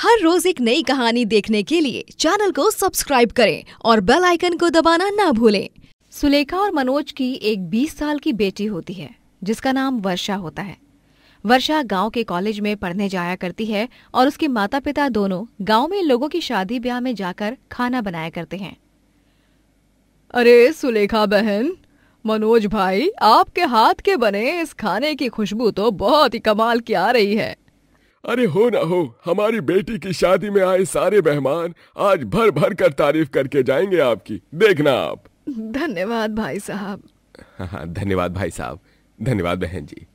हर रोज एक नई कहानी देखने के लिए चैनल को सब्सक्राइब करें और बेल आइकन को दबाना ना भूलें सुलेखा और मनोज की एक 20 साल की बेटी होती है जिसका नाम वर्षा होता है वर्षा गांव के कॉलेज में पढ़ने जाया करती है और उसके माता पिता दोनों गांव में लोगों की शादी ब्याह में जाकर खाना बनाया करते हैं अरे सुलेखा बहन मनोज भाई आपके हाथ के बने इस खाने की खुशबू तो बहुत ही कमाल की आ रही है अरे हो ना हो हमारी बेटी की शादी में आए सारे मेहमान आज भर भर कर तारीफ करके जाएंगे आपकी देखना आप धन्यवाद भाई साहब हाँ, हाँ, धन्यवाद भाई साहब धन्यवाद बहन जी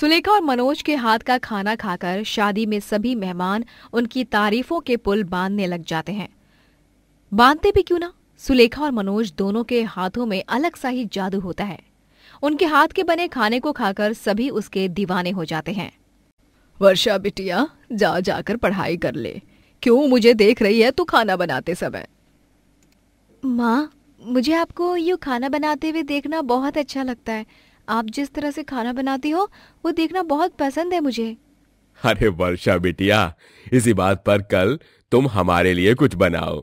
सुलेखा और मनोज के हाथ का खाना खाकर शादी में सभी मेहमान उनकी तारीफों के पुल बांधने लग जाते हैं बांधते भी क्यों ना सुलेखा और मनोज दोनों के हाथों में अलग सा ही जादू होता है उनके हाथ के बने खाने को खाकर सभी उसके दीवाने हो जाते हैं वर्षा बिटिया जा जाकर पढ़ाई कर ले क्यों मुझे देख रही है तू खाना बनाते समय माँ मुझे आपको यू खाना बनाते हुए देखना बहुत अच्छा लगता है आप जिस तरह से खाना बनाती हो वो देखना बहुत पसंद है मुझे अरे वर्षा बिटिया इसी बात पर कल तुम हमारे लिए कुछ बनाओ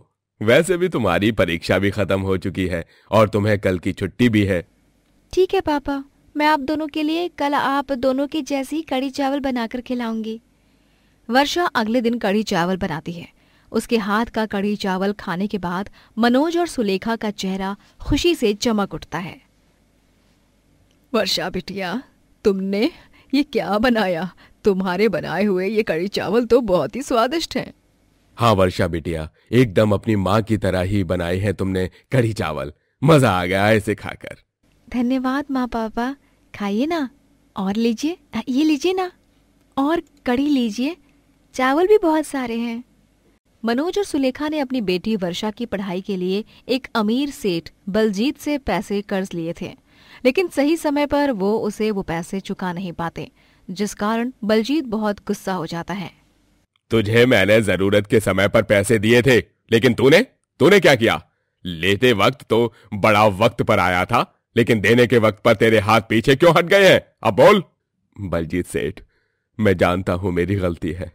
वैसे भी तुम्हारी परीक्षा भी खत्म हो चुकी है और तुम्हें कल की छुट्टी भी है ठीक है पापा मैं आप दोनों के लिए कल आप दोनों की जैसे ही कड़ी चावल बनाकर खिलाऊंगी वर्षा अगले दिन कड़ी चावल बनाती है उसके हाथ का कड़ी चावल खाने के बाद मनोज और सुलेखा का चेहरा खुशी से चमक उठता है वर्षा बिटिया तुमने ये क्या बनाया तुम्हारे बनाए हुए ये कड़ी चावल तो बहुत ही स्वादिष्ट हैं हाँ वर्षा बिटिया एकदम अपनी माँ की तरह ही बनाए हैं तुमने कड़ी चावल मजा आ गया इसे खाकर धन्यवाद माँ पापा खाइए ना और लीजिए ये लीजिए ना और कड़ी लीजिए चावल भी बहुत सारे हैं मनोज और सुलेखा ने अपनी बेटी वर्षा की पढ़ाई के लिए एक अमीर सेठ बलजीत से पैसे कर्ज लिए थे लेकिन सही समय पर वो उसे वो पैसे चुका नहीं पाते जिस कारण बलजीत बहुत गुस्सा हो जाता है तुझे मैंने जरूरत के समय पर पैसे दिए थे लेकिन तूने तूने क्या किया लेते वक्त तो बड़ा वक्त पर आया था लेकिन देने के वक्त पर तेरे हाथ पीछे क्यों हट गए हैं अब बोल बलजीत सेठ मैं जानता हूं मेरी गलती है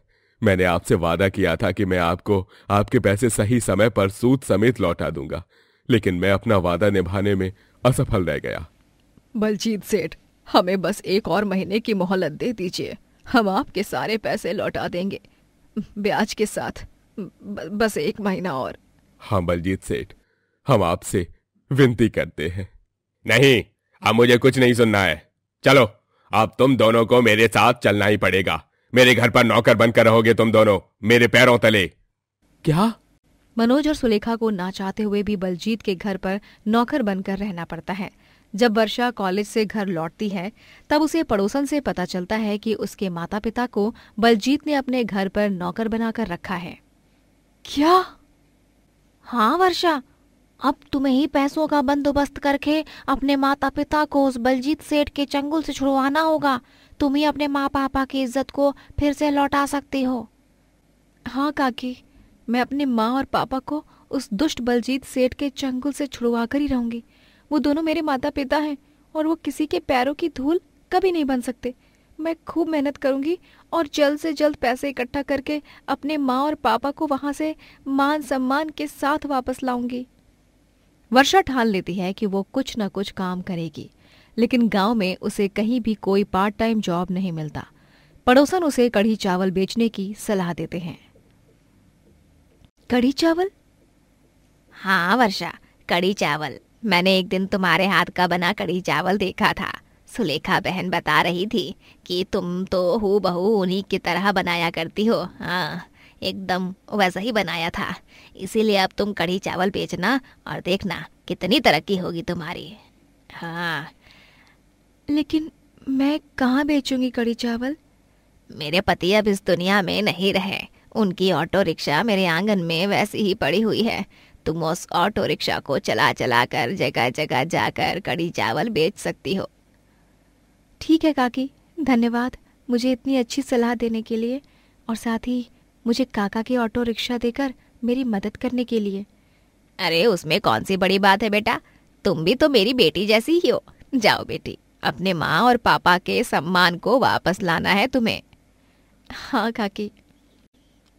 मैंने आपसे वादा किया था कि मैं आपको आपके पैसे सही समय पर सूद समेत लौटा दूंगा लेकिन मैं अपना वादा निभाने में असफल रह गया बलजीत सेठ हमें बस एक और महीने की मोहलत दे दीजिए हम आपके सारे पैसे लौटा देंगे ब्याज के साथ ब, बस एक महीना और हाँ बलजीत सेठ हम आपसे विनती करते हैं नहीं अब मुझे कुछ नहीं सुनना है चलो अब तुम दोनों को मेरे साथ चलना ही पड़ेगा मेरे घर पर नौकर बनकर रहोगे तुम दोनों मेरे पैरों तले क्या मनोज और सुलेखा को ना चाहते हुए भी बलजीत के घर पर नौकर बनकर रहना पड़ता है जब वर्षा कॉलेज से घर लौटती है तब उसे पड़ोसन से पता चलता है कि उसके माता पिता को बलजीत ने अपने घर पर नौकर बनाकर रखा है क्या हाँ वर्षा अब तुम्हें ही पैसों का बंदोबस्त करके अपने माता पिता को उस बलजीत सेठ के चंगुल से छुड़वाना होगा तुम ही अपने माँ पापा की इज्जत को फिर से लौटा सकती हो हाँ काकी मैं अपने माँ और पापा को उस दुष्ट बलजीत सेठ के चंगुल से छुड़वा कर ही रहूंगी वो दोनों मेरे माता पिता हैं और वो किसी के पैरों की धूल कभी नहीं बन सकते मैं खूब मेहनत करूंगी और जल्द से जल्द पैसे इकट्ठा करके अपने माँ और पापा को वहाँ से मान सम्मान के साथ वापस लाऊंगी वर्षा ठान लेती है कि वो कुछ न कुछ काम करेगी लेकिन गांव में उसे कहीं भी कोई पार्ट टाइम जॉब नहीं मिलता पड़ोसन उसे कढ़ी चावल बेचने की सलाह देते हैं कढ़ी चावल हाँ वर्षा कढ़ी चावल मैंने एक दिन तुम्हारे हाथ का बना कढ़ी चावल देखा था सुलेखा बहन बता रही थी कि तुम तो बहू उन्हीं की तरह बनाया करती हो हाँ एकदम वैसा ही बनाया था इसीलिए अब तुम कढ़ी चावल बेचना और देखना कितनी तरक्की होगी तुम्हारी हाँ लेकिन मैं कहाँ बेचूंगी कड़ी चावल मेरे पति अब इस दुनिया में नहीं रहे उनकी ऑटो रिक्शा मेरे आंगन में वैसी ही पड़ी हुई है तुम उस ऑटो रिक्शा को चला चला कर जगह जगह जाकर कड़ी चावल बेच सकती हो ठीक है काकी धन्यवाद मुझे इतनी अच्छी सलाह देने के लिए और साथ ही मुझे काका के ऑटो रिक्शा देकर मेरी मदद करने के लिए अरे उसमें कौन सी बड़ी बात है बेटा तुम भी तो मेरी बेटी जैसी ही हो जाओ बेटी अपने माँ और पापा के सम्मान को वापस लाना है तुम्हें हाँ काकी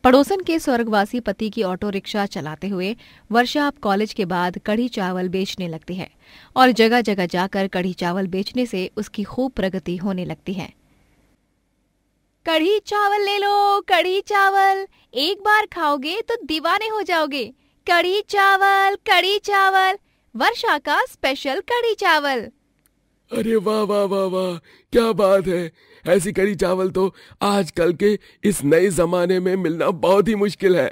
पड़ोसन के स्वर्गवासी पति की ऑटो रिक्शा चलाते हुए वर्षा अब कॉलेज के बाद कढ़ी चावल बेचने लगती है और जगह जगह जाकर कढ़ी चावल बेचने से उसकी खूब प्रगति होने लगती है कढ़ी चावल ले लो कढ़ी चावल एक बार खाओगे तो दीवाने हो जाओगे कढ़ी चावल कढ़ी चावल वर्षा का स्पेशल कढ़ी चावल अरे वाह वाह वाह वाह क्या बात है ऐसी कढ़ी चावल तो आजकल के इस नए जमाने में मिलना बहुत ही मुश्किल है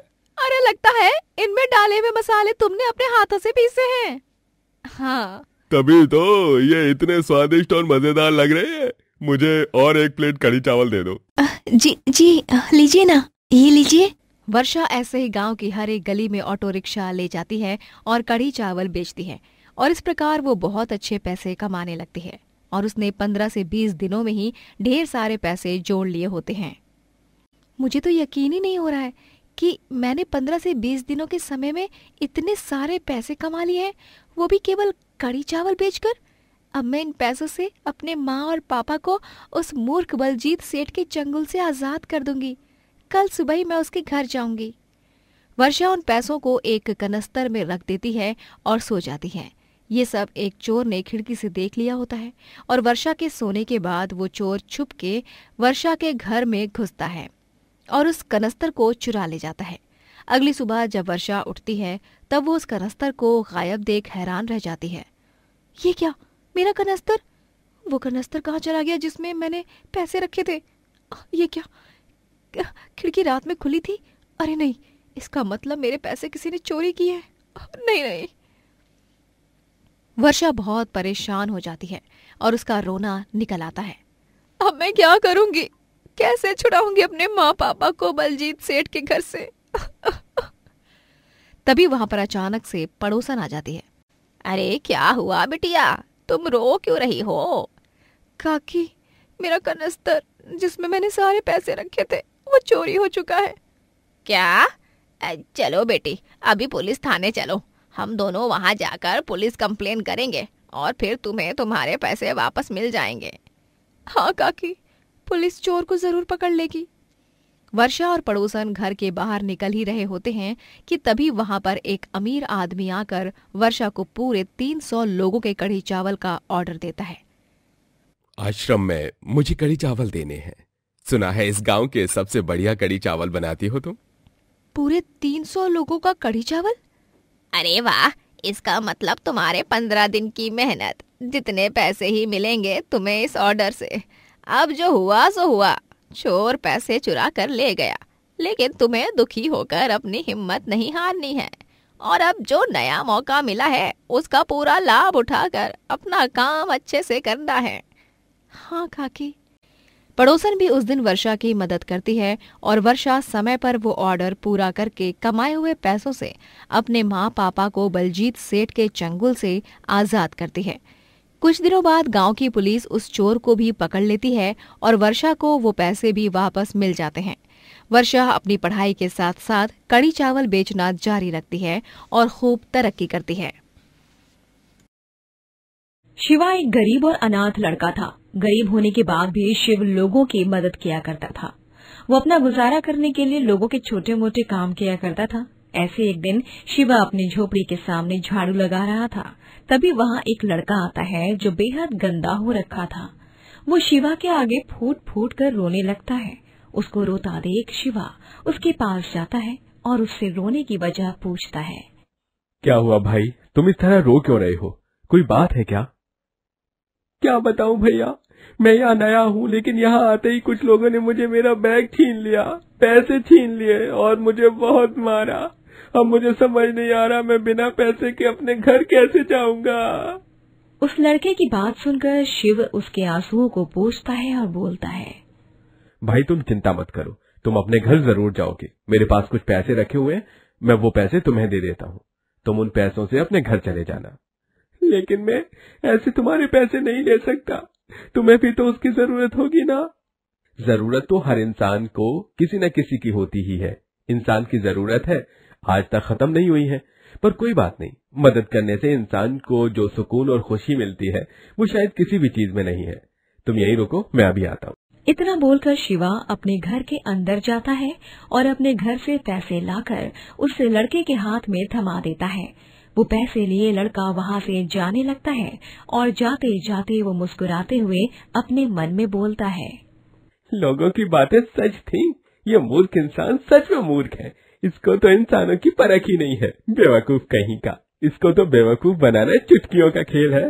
अरे लगता है इनमें डाले हुए मसाले तुमने अपने हाथों से पीसे हैं हाँ तभी तो ये इतने स्वादिष्ट और मजेदार लग रहे हैं मुझे और एक प्लेट कड़ी चावल दे दो जी जी लीजिए ना ये लीजिए वर्षा ऐसे ही गांव की हर एक गली में ऑटो रिक्शा ले जाती है और कड़ी चावल बेचती है और इस प्रकार वो बहुत अच्छे पैसे कमाने लगती है और उसने पंद्रह से बीस दिनों में ही ढेर सारे पैसे जोड़ लिए होते हैं मुझे तो यकीन ही नहीं हो रहा है कि मैंने पंद्रह से बीस दिनों के समय में इतने सारे पैसे कमा लिए हैं वो भी केवल कड़ी चावल बेचकर अब मैं इन पैसों से अपने माँ और पापा को उस मूर्ख बलजीत सेठ के चंगुल से आज़ाद कर दूंगी कल सुबह ही मैं उसके घर जाऊंगी वर्षा उन पैसों को एक कनस्तर में रख देती है और सो जाती है ये सब एक चोर ने खिड़की से देख लिया होता है और वर्षा के सोने के बाद वो चोर छुप के वर्षा के घर में घुसता है और उस कनस्तर को चुरा ले जाता है अगली सुबह जब वर्षा उठती है तब वो उस कनस्तर को गायब देख हैरान रह जाती है ये क्या मेरा कनस्तर वो कनस्तर कहाँ चला गया जिसमें मैंने पैसे रखे थे ये क्या खिड़की रात में खुली थी अरे नहीं इसका मतलब मेरे पैसे किसी ने चोरी किए हैं नहीं नहीं वर्षा बहुत परेशान हो जाती है और उसका रोना निकल आता है अब मैं क्या करूंगी कैसे छुड़ाऊंगी अपने माँ पापा को बलजीत सेठ के घर से तभी वहां पर अचानक से पड़ोसन आ जाती है अरे क्या हुआ बिटिया तुम रो क्यों रही हो काकी मेरा कनस्तर जिसमें मैंने सारे पैसे रखे थे वो चोरी हो चुका है क्या चलो बेटी अभी पुलिस थाने चलो हम दोनों वहां जाकर पुलिस कंप्लेन करेंगे और फिर तुम्हें तुम्हारे पैसे वापस मिल जाएंगे हाँ काकी पुलिस चोर को जरूर पकड़ लेगी वर्षा और पड़ोसन घर के बाहर निकल ही रहे होते हैं कि तभी वहां पर एक अमीर आदमी आकर वर्षा को पूरे 300 लोगों के कढ़ी चावल का ऑर्डर देता है आश्रम में मुझे कढ़ी चावल देने हैं सुना है इस गांव के सबसे बढ़िया कढ़ी चावल बनाती हो तुम पूरे 300 लोगों का कढ़ी चावल अरे वाह इसका मतलब तुम्हारे पंद्रह दिन की मेहनत जितने पैसे ही मिलेंगे तुम्हें इस ऑर्डर से अब जो हुआ सो हुआ चोर पैसे चुरा कर ले गया लेकिन तुम्हें दुखी होकर अपनी हिम्मत नहीं हारनी है और अब जो नया मौका मिला है उसका पूरा लाभ उठाकर अपना काम अच्छे से करना है हाँ काकी पड़ोसन भी उस दिन वर्षा की मदद करती है और वर्षा समय पर वो ऑर्डर पूरा करके कमाए हुए पैसों से अपने माँ पापा को बलजीत सेठ के चंगुल से आज़ाद करती है कुछ दिनों बाद गांव की पुलिस उस चोर को भी पकड़ लेती है और वर्षा को वो पैसे भी वापस मिल जाते हैं वर्षा अपनी पढ़ाई के साथ साथ कड़ी चावल बेचना जारी रखती है और खूब तरक्की करती है शिवा एक गरीब और अनाथ लड़का था गरीब होने के बाद भी शिव लोगों की मदद किया करता था वो अपना गुजारा करने के लिए लोगों के छोटे मोटे काम किया करता था ऐसे एक दिन शिवा अपनी झोपड़ी के सामने झाड़ू लगा रहा था तभी वहाँ एक लड़का आता है जो बेहद गंदा हो रखा था वो शिवा के आगे फूट फूट कर रोने लगता है उसको रोता देख शिवा उसके पास जाता है और उससे रोने की वजह पूछता है क्या हुआ भाई तुम इस तरह रो क्यों रहे हो कोई बात है क्या क्या बताऊं भैया मैं यहाँ नया हूँ लेकिन यहाँ आते ही कुछ लोगों ने मुझे मेरा बैग छीन लिया पैसे छीन लिए और मुझे बहुत मारा अब मुझे समझ नहीं आ रहा मैं बिना पैसे के अपने घर कैसे जाऊंगा उस लड़के की बात सुनकर शिव उसके आंसुओं को पूछता है और बोलता है भाई तुम चिंता मत करो तुम अपने घर जरूर जाओगे मेरे पास कुछ पैसे रखे हुए हैं मैं वो पैसे तुम्हें दे देता हूँ तुम उन पैसों से अपने घर चले जाना लेकिन मैं ऐसे तुम्हारे पैसे नहीं ले सकता तुम्हें भी तो उसकी जरूरत होगी ना जरूरत तो हर इंसान को किसी न किसी की होती ही है इंसान की जरूरत है आज तक खत्म नहीं हुई है पर कोई बात नहीं मदद करने से इंसान को जो सुकून और खुशी मिलती है वो शायद किसी भी चीज में नहीं है तुम यही रुको मैं अभी आता हूँ इतना बोलकर शिवा अपने घर के अंदर जाता है और अपने घर से पैसे लाकर उस लड़के के हाथ में थमा देता है वो पैसे लिए लड़का वहाँ से जाने लगता है और जाते जाते वो मुस्कुराते हुए अपने मन में बोलता है लोगों की बातें सच थी ये मूर्ख इंसान सच में मूर्ख है इसको तो इंसानों की परख ही नहीं है बेवकूफ कहीं का इसको तो बेवकूफ बनाना चुटकियों का खेल है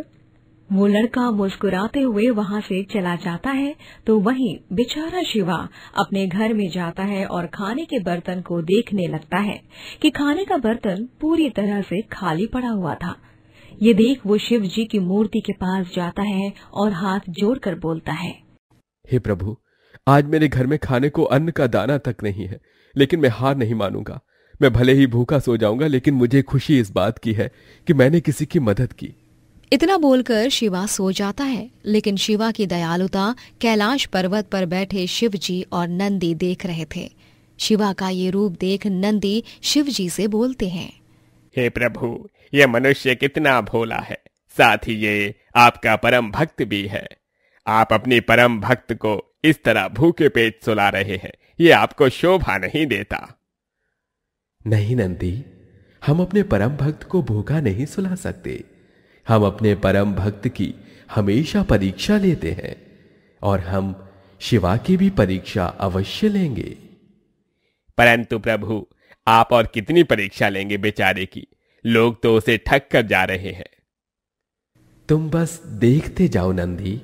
वो लड़का मुस्कुराते हुए वहाँ से चला जाता है तो वहीं बेचारा शिवा अपने घर में जाता है और खाने के बर्तन को देखने लगता है कि खाने का बर्तन पूरी तरह से खाली पड़ा हुआ था ये देख वो शिव जी की मूर्ति के पास जाता है और हाथ जोड़कर बोलता है हे प्रभु आज मेरे घर में खाने को अन्न का दाना तक नहीं है लेकिन मैं हार नहीं मानूंगा मैं भले ही भूखा सो जाऊंगा लेकिन मुझे खुशी इस बात की है कि मैंने किसी की मदद की इतना बोलकर शिवा सो जाता है लेकिन शिवा की दयालुता कैलाश पर्वत पर बैठे शिव जी और नंदी देख रहे थे शिवा का ये रूप देख नंदी शिव जी से बोलते हैं हे प्रभु ये मनुष्य कितना भोला है साथ ही ये आपका परम भक्त भी है आप अपनी परम भक्त को इस तरह भूखे पेट सुला रहे हैं ये आपको शोभा नहीं देता नहीं नंदी हम अपने परम भक्त को भूखा नहीं सुला सकते हम अपने परम भक्त की हमेशा परीक्षा लेते हैं और हम शिवा की भी परीक्षा अवश्य लेंगे परंतु प्रभु आप और कितनी परीक्षा लेंगे बेचारे की लोग तो उसे ठग कर जा रहे हैं तुम बस देखते जाओ नंदी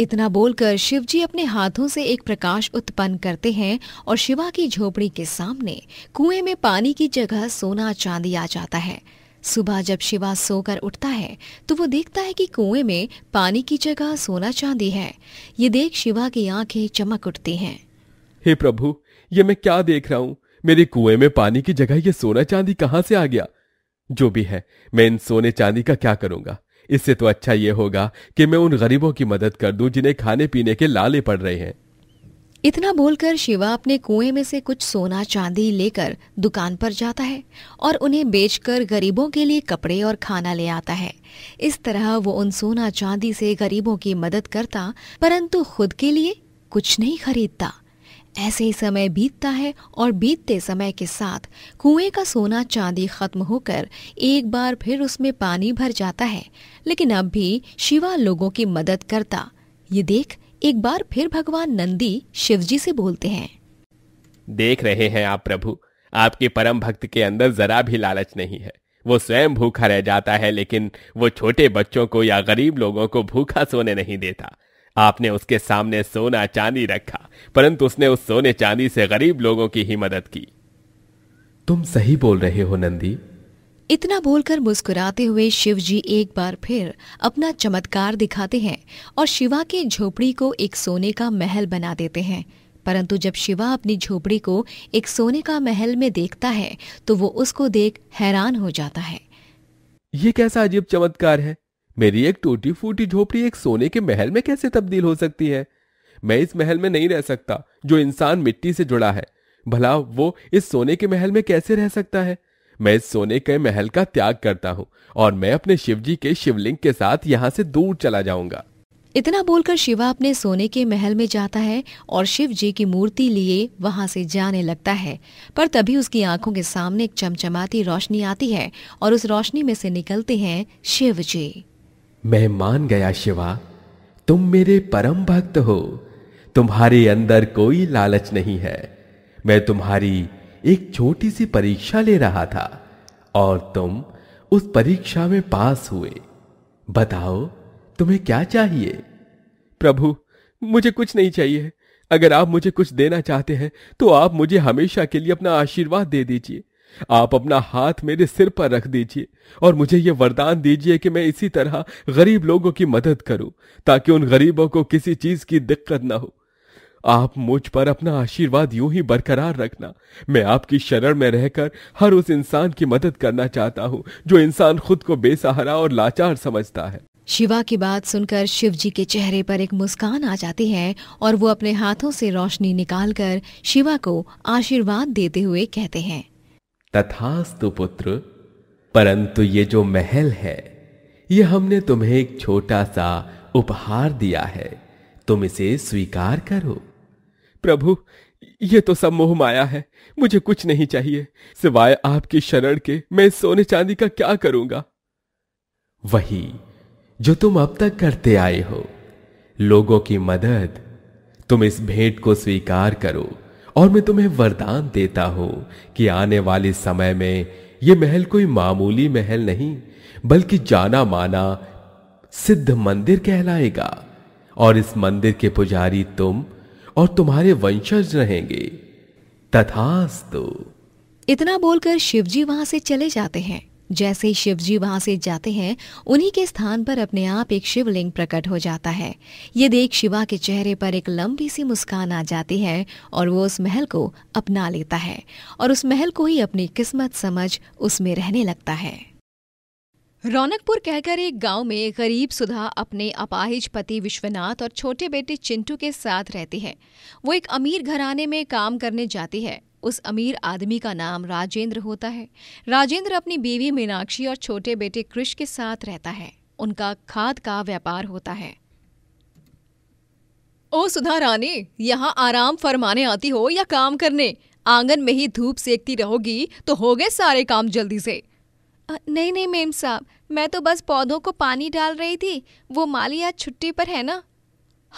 इतना बोलकर शिवजी अपने हाथों से एक प्रकाश उत्पन्न करते हैं और शिवा की झोपड़ी के सामने कुएं में पानी की जगह सोना चांदी आ जाता है सुबह जब शिवा सोकर उठता है तो वो देखता है कि कुएं में पानी की जगह सोना चांदी है ये देख शिवा की आंखें चमक उठती हैं हे प्रभु ये मैं क्या देख रहा हूँ मेरे कुएं में पानी की जगह ये सोना चांदी कहाँ से आ गया जो भी है मैं इन सोने चांदी का क्या करूंगा इससे तो अच्छा यह होगा कि मैं उन गरीबों की मदद कर दूं जिन्हें खाने पीने के लाले पड़ रहे हैं इतना बोलकर शिवा अपने कुएं में से कुछ सोना चांदी लेकर दुकान पर जाता है और उन्हें बेचकर गरीबों के लिए कपड़े और खाना ले आता है इस तरह वो उन सोना चांदी से गरीबों की मदद करता परंतु खुद के लिए कुछ नहीं खरीदता ऐसे ही समय बीतता है और बीतते समय के साथ कुएं का सोना चांदी खत्म होकर एक बार फिर उसमें पानी भर जाता है लेकिन अब भी शिवा लोगों की मदद करता ये देख एक बार फिर भगवान नंदी शिवजी से बोलते हैं देख रहे हैं आप प्रभु आपके परम भक्त के अंदर जरा भी लालच नहीं है वो स्वयं भूखा रह जाता है लेकिन वो छोटे बच्चों को या गरीब लोगों को भूखा सोने नहीं देता आपने उसके सामने सोना चांदी रखा परंतु उसने उस सोने चांदी से गरीब लोगों की ही मदद की तुम सही बोल रहे हो नंदी इतना बोलकर मुस्कुराते हुए शिव जी एक बार फिर अपना चमत्कार दिखाते हैं और शिवा के झोपड़ी को एक सोने का महल बना देते हैं परंतु जब शिवा अपनी झोपड़ी को एक सोने का महल में देखता है तो वो उसको देख हैरान हो जाता है ये कैसा अजीब चमत्कार है मेरी एक टूटी फूटी झोपड़ी एक सोने के महल में कैसे तब्दील हो सकती है मैं इस महल में नहीं रह सकता जो इंसान मिट्टी से जुड़ा है भला वो इस सोने के महल में कैसे रह सकता है मैं इस सोने के महल का त्याग करता हूँ और मैं अपने शिव जी के शिवलिंग के साथ यहाँ से दूर चला जाऊंगा इतना बोलकर शिवा अपने सोने के महल में जाता है और शिव जी की मूर्ति लिए वहां से जाने लगता है पर तभी उसकी आंखों के सामने एक चमचमाती रोशनी आती है और उस रोशनी में से निकलते हैं शिव जी मैं मान गया शिवा तुम मेरे परम भक्त हो तुम्हारे अंदर कोई लालच नहीं है मैं तुम्हारी एक छोटी सी परीक्षा ले रहा था और तुम उस परीक्षा में पास हुए बताओ तुम्हें क्या चाहिए प्रभु मुझे कुछ नहीं चाहिए अगर आप मुझे कुछ देना चाहते हैं तो आप मुझे हमेशा के लिए अपना आशीर्वाद दे दीजिए आप अपना हाथ मेरे सिर पर रख दीजिए और मुझे यह वरदान दीजिए कि मैं इसी तरह गरीब लोगों की मदद करूं ताकि उन गरीबों को किसी चीज की दिक्कत ना हो आप मुझ पर अपना आशीर्वाद यूं ही बरकरार रखना मैं आपकी शरण में रहकर हर उस इंसान की मदद करना चाहता हूं जो इंसान खुद को बेसहारा और लाचार समझता है शिवा की बात सुनकर शिव जी के चेहरे पर एक मुस्कान आ जाती है और वो अपने हाथों से रोशनी निकालकर शिवा को आशीर्वाद देते हुए कहते हैं तथास्तु पुत्र परंतु ये जो महल है ये हमने तुम्हें एक छोटा सा उपहार दिया है तुम इसे स्वीकार करो प्रभु ये तो सब मोह माया है मुझे कुछ नहीं चाहिए सिवाय आपकी शरण के मैं इस सोने चांदी का क्या करूंगा वही जो तुम अब तक करते आए हो लोगों की मदद तुम इस भेंट को स्वीकार करो और मैं तुम्हें वरदान देता हूं कि आने वाले समय में यह महल कोई मामूली महल नहीं बल्कि जाना माना सिद्ध मंदिर कहलाएगा और इस मंदिर के पुजारी तुम और तुम्हारे वंशज रहेंगे तथास्तु इतना बोलकर शिवजी वहां से चले जाते हैं जैसे शिव जी वहां से जाते हैं उन्हीं के स्थान पर अपने आप एक शिवलिंग प्रकट हो जाता है ये देख शिवा के चेहरे पर एक लंबी सी मुस्कान आ जाती है और वो उस महल को अपना लेता है और उस महल को ही अपनी किस्मत समझ उसमें रहने लगता है रौनकपुर कहकर एक गांव में गरीब सुधा अपने अपाहिज पति विश्वनाथ और छोटे बेटे चिंटू के साथ रहती है वो एक अमीर घराने में काम करने जाती है उस अमीर आदमी का नाम राजेंद्र होता है राजेंद्र अपनी बीवी मीनाक्षी और छोटे बेटे कृष के साथ रहता है उनका खाद का व्यापार होता है ओ सुधा रानी यहाँ आराम फरमाने आती हो या काम करने आंगन में ही धूप सेकती रहोगी तो हो गए सारे काम जल्दी से नहीं नहीं मेम साहब मैं तो बस पौधों को पानी डाल रही थी वो माली आज छुट्टी पर है ना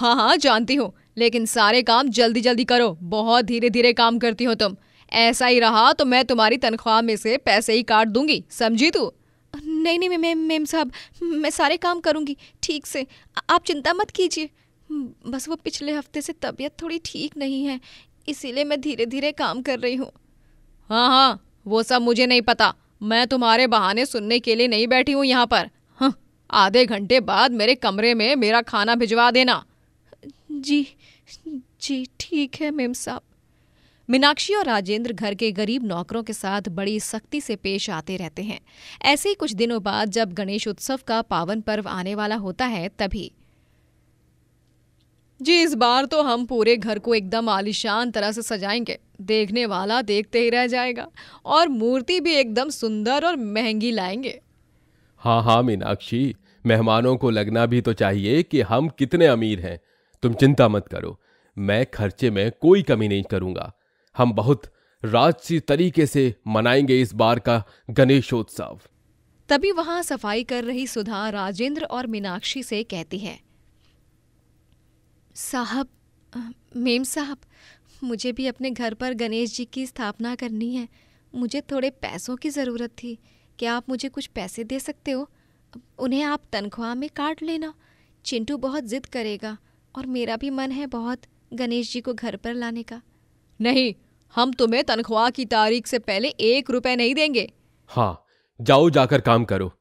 हाँ हाँ जानती हूँ लेकिन सारे काम जल्दी जल्दी करो बहुत धीरे धीरे काम करती हो तुम ऐसा ही रहा तो मैं तुम्हारी तनख्वाह में से पैसे ही काट दूंगी समझी तू नहीं नहीं मैम मैम साहब मैं सारे काम करूंगी ठीक से आप चिंता मत कीजिए बस वो पिछले हफ्ते से तबीयत थोड़ी ठीक नहीं है इसीलिए मैं धीरे धीरे काम कर रही हूँ हाँ हाँ वो सब मुझे नहीं पता मैं तुम्हारे बहाने सुनने के लिए नहीं बैठी हूँ यहाँ पर हाँ आधे घंटे बाद मेरे कमरे में मेरा खाना भिजवा देना जी जी ठीक है मेम साहब मीनाक्षी और राजेंद्र घर के गरीब नौकरों के साथ बड़ी सख्ती से पेश आते रहते हैं ऐसे ही कुछ दिनों बाद जब गणेश उत्सव का पावन पर्व आने वाला होता है तभी जी इस बार तो हम पूरे घर को एकदम आलिशान तरह से सजाएंगे देखने वाला देखते ही रह जाएगा और मूर्ति भी एकदम सुंदर और महंगी लाएंगे हाँ हाँ मीनाक्षी मेहमानों को लगना भी तो चाहिए कि हम कितने अमीर हैं तुम चिंता मत करो मैं खर्चे में कोई कमी नहीं करूंगा हम बहुत राजसी तरीके से मनाएंगे इस बार का गणेशोत्सव तभी वहां सफाई कर रही सुधा राजेंद्र और मीनाक्षी से कहती है साहब मेम साहब मुझे भी अपने घर पर गणेश जी की स्थापना करनी है मुझे थोड़े पैसों की ज़रूरत थी क्या आप मुझे कुछ पैसे दे सकते हो उन्हें आप तनख्वाह में काट लेना चिंटू बहुत ज़िद करेगा और मेरा भी मन है बहुत गणेश जी को घर पर लाने का नहीं हम तुम्हें तनख्वाह की तारीख से पहले एक रुपए नहीं देंगे हाँ जाओ जाकर काम करो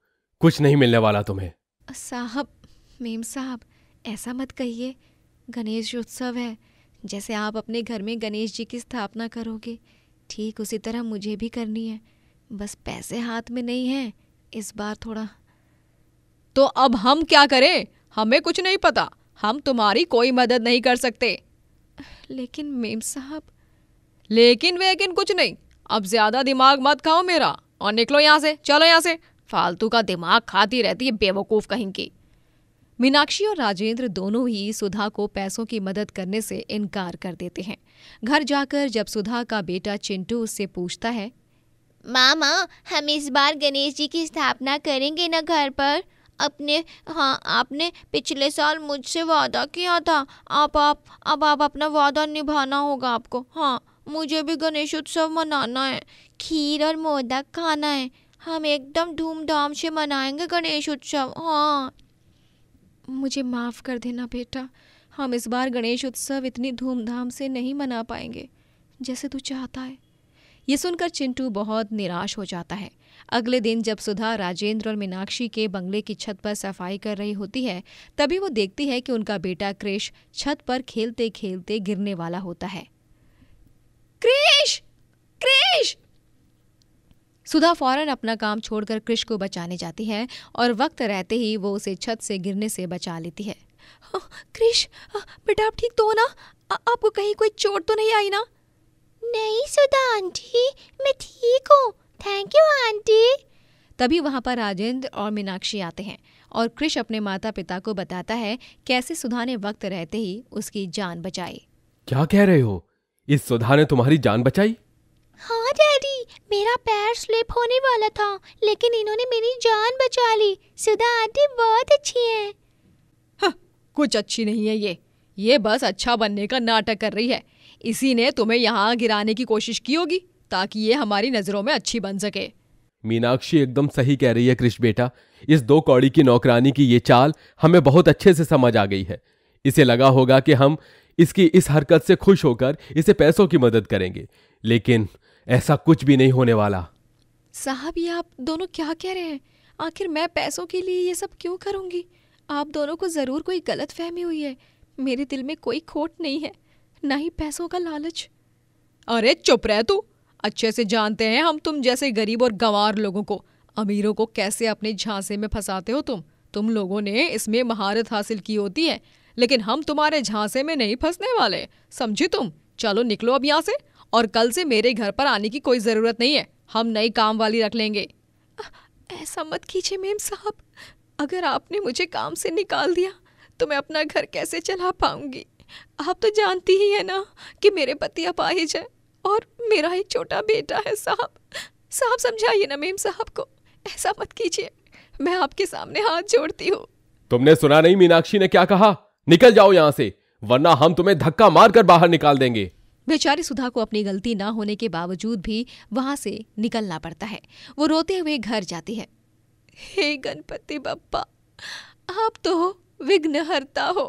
कुछ नहीं मिलने वाला तुम्हें साहब मेम साहब ऐसा मत कहिए गणेश उत्सव है जैसे आप अपने घर में गणेश जी की स्थापना करोगे ठीक उसी तरह मुझे भी करनी है बस पैसे हाथ में नहीं है इस बार थोड़ा तो अब हम क्या करें हमें कुछ नहीं पता हम तुम्हारी कोई मदद नहीं कर सकते लेकिन मेम साहब लेकिन वेकिन कुछ नहीं अब ज्यादा दिमाग मत खाओ मेरा और निकलो यहाँ से चलो यहाँ से फालतू का दिमाग खाती रहती है बेवकूफ कहीं की मीनाक्षी और राजेंद्र दोनों ही सुधा को पैसों की मदद करने से इनकार कर देते हैं घर जाकर जब सुधा का बेटा चिंटू उससे पूछता है मामा हम इस बार गणेश जी की स्थापना करेंगे ना घर पर अपने हाँ आपने पिछले साल मुझसे वादा किया था आप आप अब आप अपना वादा निभाना होगा आपको हाँ मुझे भी गणेश उत्सव मनाना है खीर और मोदक खाना है हम एकदम धूमधाम से मनाएंगे गणेश उत्सव हाँ मुझे माफ़ कर देना बेटा हम इस बार गणेश उत्सव इतनी धूमधाम से नहीं मना पाएंगे जैसे तू चाहता है ये सुनकर चिंटू बहुत निराश हो जाता है अगले दिन जब सुधा राजेंद्र और मीनाक्षी के बंगले की छत पर सफाई कर रही होती है तभी वो देखती है कि उनका बेटा क्रिश छत पर खेलते खेलते गिरने वाला होता है क्रेश क्रेश सुधा फौरन अपना काम छोड़कर क्रिश को बचाने जाती है और वक्त रहते ही वो उसे छत से गिरने से बचा लेती है हाँ, क्रिश हाँ, बेटा आप ठीक तो हो ना आपको कहीं कोई चोट तो नहीं आई ना नहीं सुधा आंटी मैं ठीक हूँ थैंक यू आंटी तभी वहाँ पर राजेंद्र और मीनाक्षी आते हैं और कृष अपने माता पिता को बताता है कैसे सुधा ने वक्त रहते ही उसकी जान बचाई क्या कह रहे हो इस सुधा ने तुम्हारी जान बचाई हाँ डैडी मेरा पैर स्लिप होने वाला था लेकिन इन्होंने मेरी जान बचा ली सुधा आंटी बहुत अच्छी है हाँ, कुछ अच्छी नहीं है ये ये बस अच्छा बनने का नाटक कर रही है इसी ने तुम्हें यहाँ गिराने की कोशिश की होगी ताकि ये हमारी नजरों में अच्छी बन सके मीनाक्षी एकदम सही कह रही है कृष बेटा इस दो कौड़ी की नौकरानी की ये चाल हमें बहुत अच्छे से समझ आ गई है इसे लगा होगा कि हम इसकी इस हरकत से खुश होकर इसे पैसों की मदद करेंगे लेकिन ऐसा कुछ भी नहीं होने वाला साहब ये आप दोनों क्या कह रहे हैं आखिर मैं पैसों के लिए ये सब क्यों करूंगी आप दोनों को ज़रूर कोई गलत फहमी हुई है मेरे दिल में कोई खोट नहीं है ना ही पैसों का लालच अरे चुप रह तू अच्छे से जानते हैं हम तुम जैसे गरीब और गंवार लोगों को अमीरों को कैसे अपने झांसे में फंसाते हो तुम तुम लोगों ने इसमें महारत हासिल की होती है लेकिन हम तुम्हारे झांसे में नहीं फंसने वाले समझी तुम चलो निकलो अब यहाँ से और कल से मेरे घर पर आने की कोई ज़रूरत नहीं है हम नई काम वाली रख लेंगे ऐसा मत कीजिए मेम साहब अगर आपने मुझे काम से निकाल दिया तो मैं अपना घर कैसे चला पाऊंगी आप तो जानती ही है ना कि मेरे पति अपाहिज हैं और मेरा एक छोटा बेटा है साहब साहब समझाइए ना मेम साहब को ऐसा मत कीजिए मैं आपके सामने हाथ जोड़ती हूँ तुमने सुना नहीं मीनाक्षी ने क्या कहा निकल जाओ यहाँ से वरना हम तुम्हें धक्का मार कर बाहर निकाल देंगे बेचारी सुधा को अपनी गलती ना होने के बावजूद भी वहां से निकलना पड़ता है वो रोते हुए घर जाती है हे गणपति बप्पा आप तो विघ्नहरता हो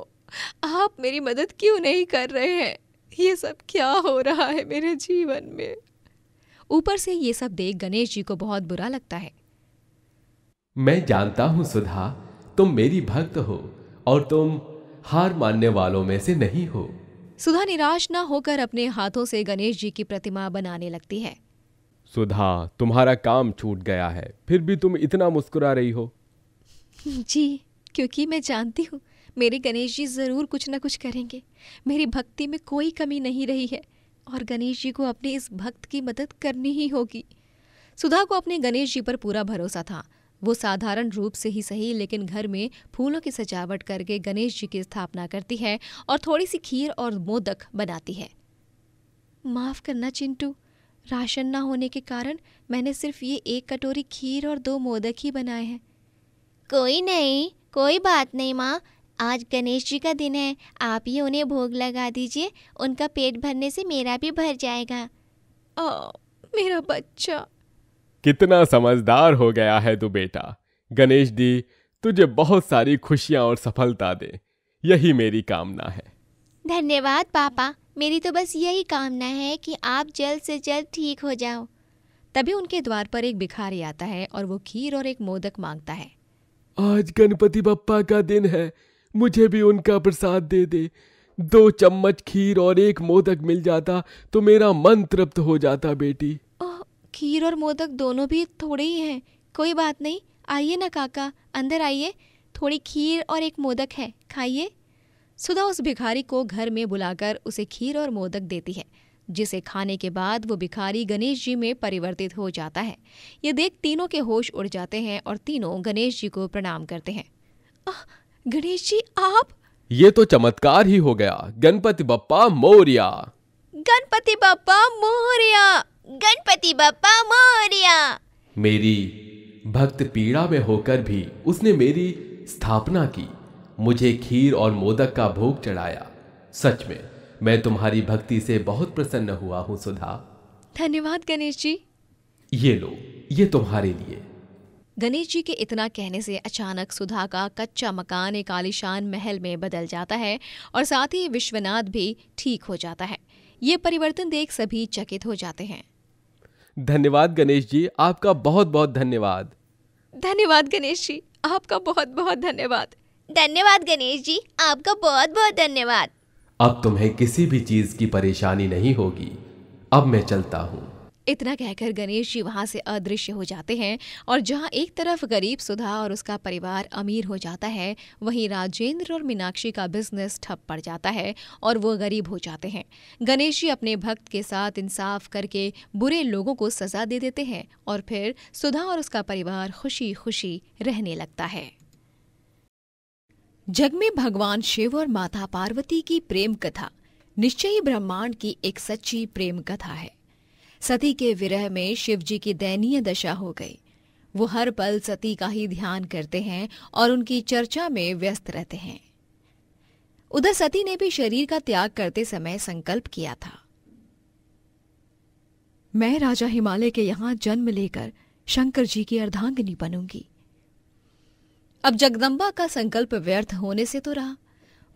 आप मेरी मदद क्यों नहीं कर रहे हैं ये सब क्या हो रहा है मेरे जीवन में ऊपर से ये सब देख गणेश जी को बहुत बुरा लगता है मैं जानता हूं सुधा तुम मेरी भक्त हो और तुम हार मानने वालों में से नहीं हो सुधा निराश ना होकर अपने हाथों से गणेश जी की प्रतिमा बनाने लगती है सुधा तुम्हारा काम छूट गया है फिर भी तुम इतना मुस्कुरा रही हो जी क्योंकि मैं जानती हूँ मेरे गणेश जी ज़रूर कुछ ना कुछ करेंगे मेरी भक्ति में कोई कमी नहीं रही है और गणेश जी को अपने इस भक्त की मदद करनी ही होगी सुधा को अपने गणेश जी पर पूरा भरोसा था वो साधारण रूप से ही सही लेकिन घर में फूलों की सजावट करके गणेश जी की स्थापना करती है और थोड़ी सी खीर और मोदक बनाती है माफ़ करना चिंटू राशन ना होने के कारण मैंने सिर्फ ये एक कटोरी खीर और दो मोदक ही बनाए हैं कोई नहीं कोई बात नहीं माँ आज गणेश जी का दिन है आप ही उन्हें भोग लगा दीजिए उनका पेट भरने से मेरा भी भर जाएगा ओ मेरा बच्चा कितना समझदार हो गया है तू बेटा गणेश जी तुझे बहुत सारी खुशियाँ और सफलता दे यही मेरी कामना है धन्यवाद पापा मेरी तो बस यही कामना है कि आप जल्द से जल्द ठीक हो जाओ तभी उनके द्वार पर एक भिखारी आता है और वो खीर और एक मोदक मांगता है आज गणपति बप्पा का दिन है मुझे भी उनका प्रसाद दे दे दो चम्मच खीर और एक मोदक मिल जाता तो मेरा मन तृप्त हो जाता बेटी ओ, खीर और मोदक दोनों भी थोड़े ही हैं कोई बात नहीं आइए ना काका अंदर आइए थोड़ी खीर और एक मोदक है खाइए सुधा उस भिखारी को घर में बुलाकर उसे खीर और मोदक देती है जिसे खाने के बाद वो भिखारी गणेश जी में परिवर्तित हो जाता है ये देख तीनों के होश उड़ जाते हैं और तीनों गणेश जी को प्रणाम करते हैं गणेश जी आप ये तो चमत्कार ही हो गया गणपति बप्पा मोरिया गणपति बप्पा मोरिया गणपति बप्पा मोरिया मेरी भक्त पीड़ा में होकर भी उसने मेरी स्थापना की मुझे खीर और मोदक का भोग चढ़ाया सच में मैं तुम्हारी भक्ति से बहुत प्रसन्न हुआ हूँ सुधा धन्यवाद गणेश जी ये लो ये तुम्हारे लिए गणेश जी के इतना कहने से अचानक सुधा का कच्चा मकान एक आलिशान महल में बदल जाता है और साथ ही विश्वनाथ भी ठीक हो जाता है ये परिवर्तन देख सभी चकित हो जाते हैं धन्यवाद गणेश जी आपका बहुत बहुत धन्यवाद धन्यवाद गणेश जी आपका बहुत बहुत धन्यवाद धन्यवाद गणेश जी आपका बहुत बहुत धन्यवाद अब तुम्हें किसी भी चीज की परेशानी नहीं होगी अब मैं चलता हूँ इतना कहकर गणेश जी वहाँ से अदृश्य हो जाते हैं और जहाँ एक तरफ गरीब सुधा और उसका परिवार अमीर हो जाता है वहीं राजेंद्र और मीनाक्षी का बिजनेस ठप पड़ जाता है और वो गरीब हो जाते हैं गणेश जी अपने भक्त के साथ इंसाफ करके बुरे लोगों को सजा दे देते हैं और फिर सुधा और उसका परिवार खुशी खुशी रहने लगता है जग में भगवान शिव और माता पार्वती की प्रेम कथा निश्चय ब्रह्मांड की एक सच्ची प्रेम कथा है सती के विरह में शिव जी की दयनीय दशा हो गई वो हर पल सती का ही ध्यान करते हैं और उनकी चर्चा में व्यस्त रहते हैं उधर सती ने भी शरीर का त्याग करते समय संकल्प किया था मैं राजा हिमालय के यहां जन्म लेकर शंकर जी की अर्धांगनी बनूंगी अब जगदम्बा का संकल्प व्यर्थ होने से तो रहा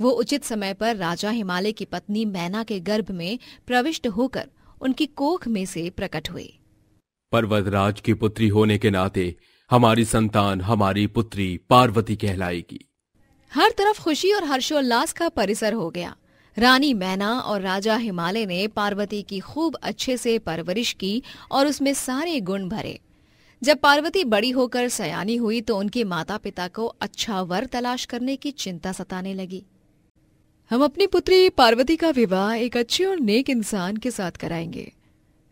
वो उचित समय पर राजा हिमालय की पत्नी मैना के गर्भ में प्रविष्ट होकर उनकी कोख में से प्रकट हुए पर्वतराज की पुत्री होने के नाते हमारी संतान हमारी पुत्री पार्वती कहलाएगी हर तरफ खुशी और हर्षोल्लास का परिसर हो गया रानी मैना और राजा हिमालय ने पार्वती की खूब अच्छे से परवरिश की और उसमें सारे गुण भरे जब पार्वती बड़ी होकर सयानी हुई तो उनके माता पिता को अच्छा वर तलाश करने की चिंता सताने लगी हम अपनी पुत्री पार्वती का विवाह एक अच्छे और नेक इंसान के साथ कराएंगे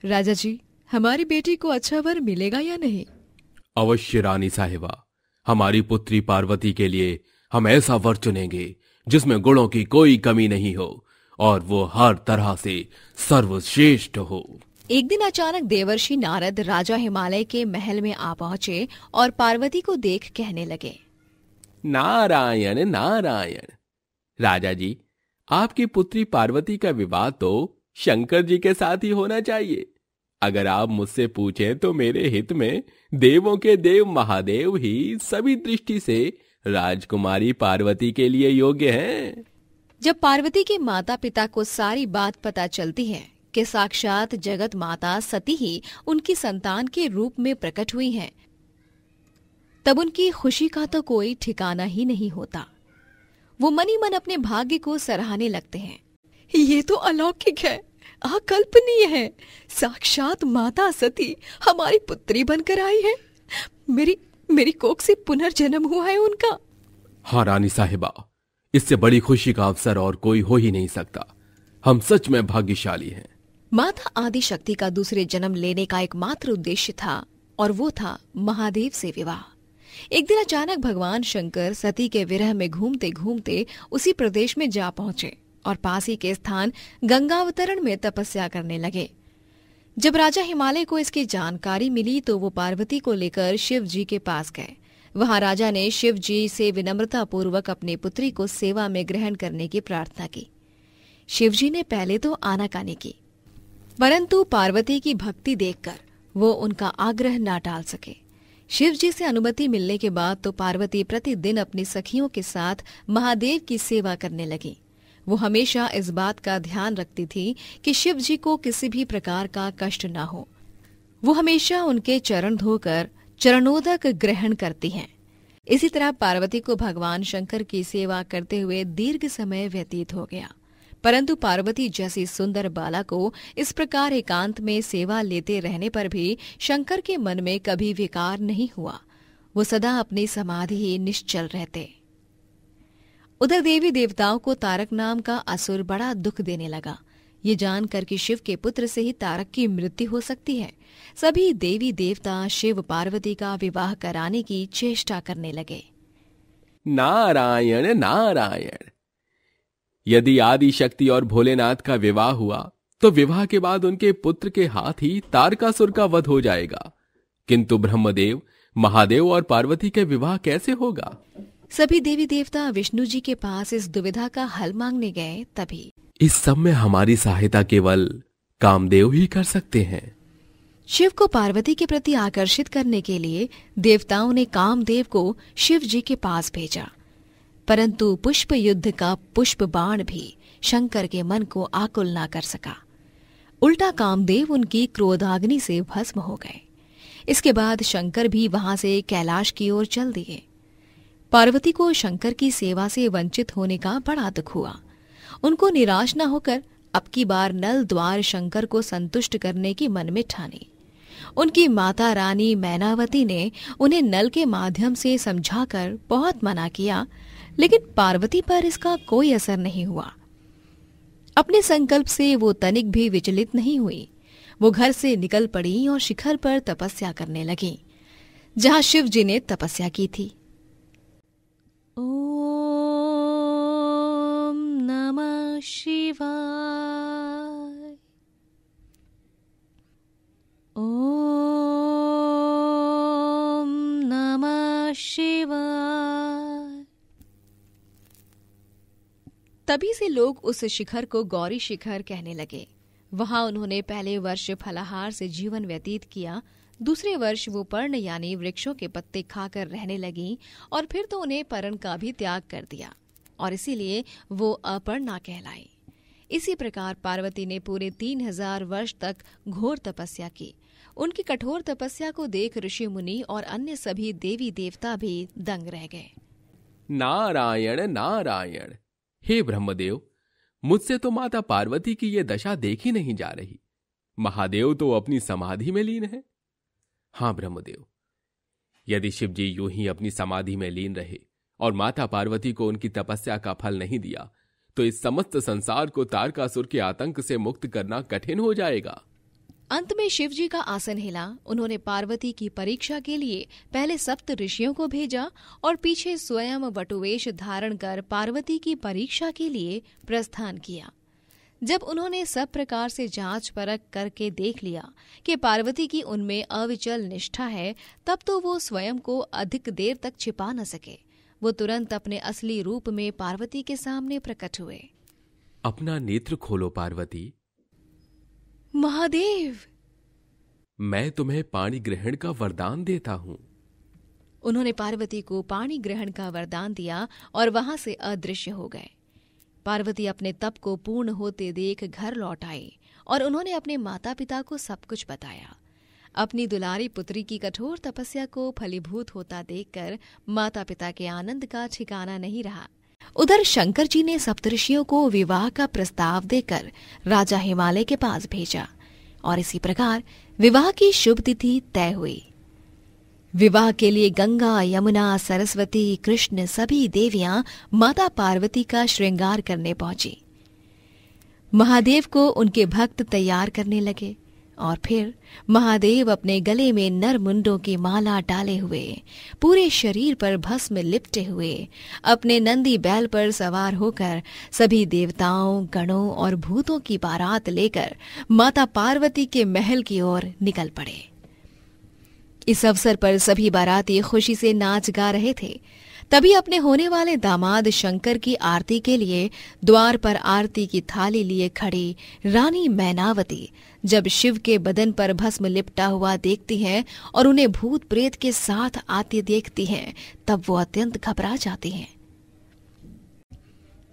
राजा जी हमारी बेटी को अच्छा वर मिलेगा या नहीं अवश्य रानी साहिबा हमारी पुत्री पार्वती के लिए हम ऐसा वर चुनेंगे जिसमें गुणों की कोई कमी नहीं हो और वो हर तरह से सर्वश्रेष्ठ हो एक दिन अचानक देवर्षि नारद राजा हिमालय के महल में आ पहुंचे और पार्वती को देख कहने लगे नारायण नारायण राजा जी आपकी पुत्री पार्वती का विवाह तो शंकर जी के साथ ही होना चाहिए अगर आप मुझसे पूछें तो मेरे हित में देवों के देव महादेव ही सभी दृष्टि से राजकुमारी पार्वती के लिए योग्य हैं। जब पार्वती के माता पिता को सारी बात पता चलती है कि साक्षात जगत माता सती ही उनकी संतान के रूप में प्रकट हुई हैं, तब उनकी खुशी का तो कोई ठिकाना ही नहीं होता वो मनी मन अपने भाग्य को सराहने लगते हैं ये तो अलौकिक है अकल्पनीय है साक्षात माता सती हमारी पुत्री बनकर आई है मेरी मेरी कोक से पुनर्जन्म हुआ है उनका हाँ रानी साहिबा इससे बड़ी खुशी का अवसर और कोई हो ही नहीं सकता हम सच में भाग्यशाली हैं माता आदि शक्ति का दूसरे जन्म लेने का एकमात्र उद्देश्य था और वो था महादेव से विवाह एक दिन अचानक भगवान शंकर सती के विरह में घूमते घूमते उसी प्रदेश में जा पहुंचे और पास ही के स्थान गंगावतरण में तपस्या करने लगे जब राजा हिमालय को इसकी जानकारी मिली तो वो पार्वती को लेकर शिव जी के पास गए वहां राजा ने शिव जी से विनम्रता पूर्वक अपनी पुत्री को सेवा में ग्रहण करने की प्रार्थना की शिव जी ने पहले तो आनाकानी की परंतु पार्वती की भक्ति देखकर वो उनका आग्रह ना टाल सके शिव जी से अनुमति मिलने के बाद तो पार्वती प्रतिदिन अपनी सखियों के साथ महादेव की सेवा करने लगी वो हमेशा इस बात का ध्यान रखती थी कि शिव जी को किसी भी प्रकार का कष्ट ना हो वो हमेशा उनके चरण धोकर चरणोदक ग्रहण करती हैं। इसी तरह पार्वती को भगवान शंकर की सेवा करते हुए दीर्घ समय व्यतीत हो गया परंतु पार्वती जैसी सुंदर बाला को इस प्रकार एकांत में सेवा लेते रहने पर भी शंकर के मन में कभी विकार नहीं हुआ वो सदा अपनी समाधि ही निश्चल रहते उधर देवी देवताओं को तारक नाम का असुर बड़ा दुख देने लगा ये जानकर कि शिव के पुत्र से ही तारक की मृत्यु हो सकती है सभी देवी देवता शिव पार्वती का विवाह कराने की चेष्टा करने लगे नारायण नारायण यदि आदि शक्ति और भोलेनाथ का विवाह हुआ तो विवाह के बाद उनके पुत्र के हाथ ही तारकासुर का वध हो जाएगा किंतु ब्रह्मदेव महादेव और पार्वती के विवाह कैसे होगा सभी देवी देवता विष्णु जी के पास इस दुविधा का हल मांगने गए तभी इस सब में हमारी सहायता केवल कामदेव ही कर सकते हैं शिव को पार्वती के प्रति आकर्षित करने के लिए देवताओं ने कामदेव को शिव जी के पास भेजा परंतु पुष्प युद्ध का पुष्प बाण भी शंकर के मन को आकुल ना कर सका उल्टा कामदेव उनकी क्रोधाग्नि से भस्म हो गए इसके बाद शंकर भी वहां से कैलाश की ओर चल दिए पार्वती को शंकर की सेवा से वंचित होने का बड़ा दुख हुआ उनको निराश ना होकर अब की बार नल द्वार शंकर को संतुष्ट करने की मन में ठानी उनकी माता रानी मैनावती ने उन्हें नल के माध्यम से समझाकर बहुत मना किया लेकिन पार्वती पर इसका कोई असर नहीं हुआ अपने संकल्प से वो तनिक भी विचलित नहीं हुई वो घर से निकल पड़ी और शिखर पर तपस्या करने लगी जहां शिव जी ने तपस्या की थी ओम नमः शिवाय ओम तभी से लोग उस शिखर को गौरी शिखर कहने लगे वहां उन्होंने पहले वर्ष फलाहार से जीवन व्यतीत किया दूसरे वर्ष वो पर्ण यानी वृक्षों के पत्ते खाकर रहने लगी और फिर तो उन्हें पर्ण का भी त्याग कर दिया और इसीलिए वो अपर्णा कहलाई इसी प्रकार पार्वती ने पूरे तीन हजार वर्ष तक घोर तपस्या की उनकी कठोर तपस्या को देख ऋषि मुनि और अन्य सभी देवी देवता भी दंग रह गए नारायण नारायण हे ब्रह्मदेव मुझसे तो माता पार्वती की यह दशा देखी नहीं जा रही महादेव तो अपनी समाधि में लीन है हां ब्रह्मदेव यदि शिवजी यूं ही अपनी समाधि में लीन रहे और माता पार्वती को उनकी तपस्या का फल नहीं दिया तो इस समस्त संसार को तारकासुर के आतंक से मुक्त करना कठिन हो जाएगा अंत में शिव जी का आसन हिला उन्होंने पार्वती की परीक्षा के लिए पहले सप्त ऋषियों को भेजा और पीछे स्वयं वटुवेश धारण कर पार्वती की परीक्षा के लिए प्रस्थान किया जब उन्होंने सब प्रकार से जांच परख करके देख लिया कि पार्वती की उनमें अविचल निष्ठा है तब तो वो स्वयं को अधिक देर तक छिपा न सके वो तुरंत अपने असली रूप में पार्वती के सामने प्रकट हुए अपना नेत्र खोलो पार्वती महादेव मैं तुम्हें पाणी ग्रहण का वरदान देता हूँ उन्होंने पार्वती को पाणी ग्रहण का वरदान दिया और वहां से अदृश्य हो गए पार्वती अपने तप को पूर्ण होते देख घर लौट आई और उन्होंने अपने माता पिता को सब कुछ बताया अपनी दुलारी पुत्री की कठोर तपस्या को फलीभूत होता देखकर माता पिता के आनंद का ठिकाना नहीं रहा उधर शंकर जी ने सप्तषियों को विवाह का प्रस्ताव देकर राजा हिमालय के पास भेजा और इसी प्रकार विवाह की शुभ तिथि तय हुई विवाह के लिए गंगा यमुना सरस्वती कृष्ण सभी देवियां माता पार्वती का श्रृंगार करने पहुंची महादेव को उनके भक्त तैयार करने लगे और फिर महादेव अपने गले में नर मुंडों की माला डाले हुए पूरे शरीर पर भस्म लिपटे हुए अपने नंदी बैल पर सवार होकर सभी देवताओं गणों और भूतों की बारात लेकर माता पार्वती के महल की ओर निकल पड़े इस अवसर पर सभी बाराती खुशी से नाच गा रहे थे तभी अपने होने वाले दामाद शंकर की आरती के लिए द्वार पर आरती की थाली लिए खड़ी रानी मैनावती जब शिव के बदन पर भस्म लिपटा हुआ देखती हैं और उन्हें भूत प्रेत के साथ आते देखती हैं तब वो अत्यंत घबरा जाती हैं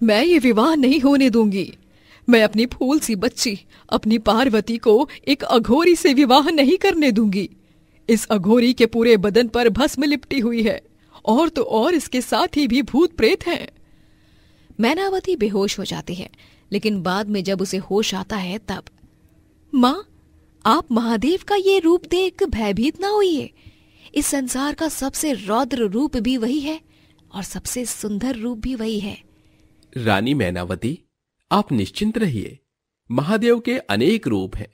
मैं ये विवाह नहीं होने दूंगी मैं अपनी फूल सी बच्ची अपनी पार्वती को एक अघोरी से विवाह नहीं करने दूंगी इस अघोरी के पूरे बदन पर भस्म लिपटी हुई है और तो और इसके साथ ही भी भूत प्रेत हैं मैनावती बेहोश हो जाती है लेकिन बाद में जब उसे होश आता है तब माँ आप महादेव का ये रूप देख भयभीत ना होइए इस संसार का सबसे रौद्र रूप भी वही है और सबसे सुंदर रूप भी वही है रानी मैनावती आप निश्चिंत रहिए महादेव के अनेक रूप हैं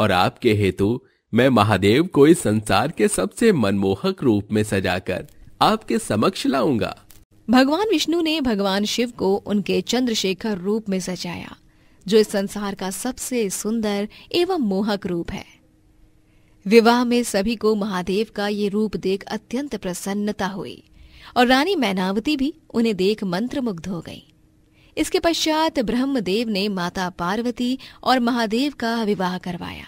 और आपके हेतु मैं महादेव को इस संसार के सबसे मनमोहक रूप में सजाकर आपके समक्ष लाऊंगा भगवान विष्णु ने भगवान शिव को उनके चंद्रशेखर रूप में सजाया जो इस संसार का सबसे सुंदर एवं मोहक रूप है विवाह में सभी को महादेव का ये रूप देख अत्यंत प्रसन्नता हुई और रानी मैनावती भी उन्हें देख मंत्रमुग्ध हो गई इसके पश्चात ब्रह्मदेव ने माता पार्वती और महादेव का विवाह करवाया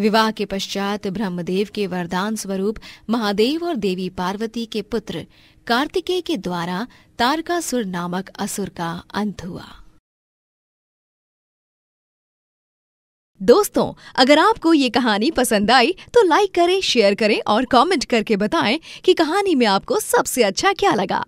विवाह के पश्चात ब्रह्मदेव के वरदान स्वरूप महादेव और देवी पार्वती के पुत्र कार्तिकेय के द्वारा तारकासुर नामक असुर का अंत हुआ दोस्तों अगर आपको ये कहानी पसंद आई तो लाइक करें शेयर करें और कमेंट करके बताएं कि कहानी में आपको सबसे अच्छा क्या लगा